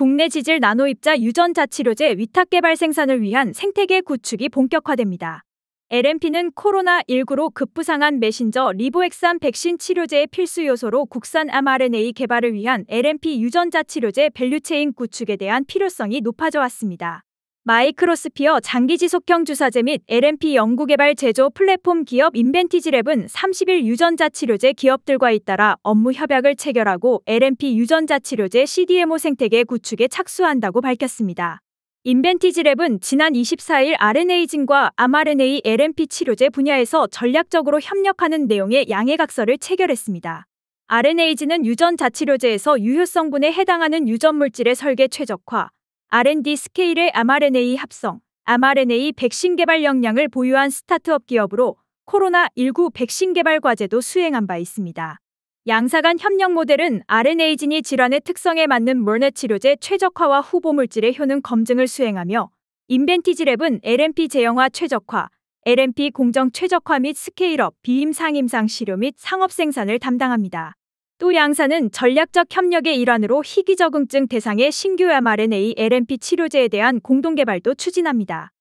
국내 지질 나노입자 유전자 치료제 위탁 개발 생산을 위한 생태계 구축이 본격화됩니다. LMP는 코로나19로 급부상한 메신저 리보엑산 백신 치료제의 필수 요소로 국산 mRNA 개발을 위한 LMP 유전자 치료제 밸류체인 구축에 대한 필요성이 높아져 왔습니다. 마이크로스피어 장기지속형 주사제 및 LMP 연구개발 제조 플랫폼 기업 인벤티지랩은 30일 유전자 치료제 기업들과 잇따라 업무 협약을 체결하고 LMP 유전자 치료제 CDMO 생태계 구축에 착수한다고 밝혔습니다. 인벤티지랩은 지난 24일 RNA진과 mRNA LMP 치료제 분야에서 전략적으로 협력하는 내용의 양해각서를 체결했습니다. RNA진은 유전 자치료제에서 유효성분에 해당하는 유전 물질의 설계 최적화, R&D 스케일의 mRNA 합성, mRNA 백신 개발 역량을 보유한 스타트업 기업으로 코로나19 백신 개발 과제도 수행한 바 있습니다. 양사 간 협력 모델은 RNA진이 질환의 특성에 맞는 몰넷 치료제 최적화와 후보 물질의 효능 검증을 수행하며 인벤티지랩은 l n p 제형화 최적화, l n p 공정 최적화 및 스케일업, 비임상임상 실효 및 상업 생산을 담당합니다. 또 양사는 전략적 협력의 일환으로 희귀 적응증 대상의 신규 mRNA LNP 치료제에 대한 공동 개발도 추진합니다.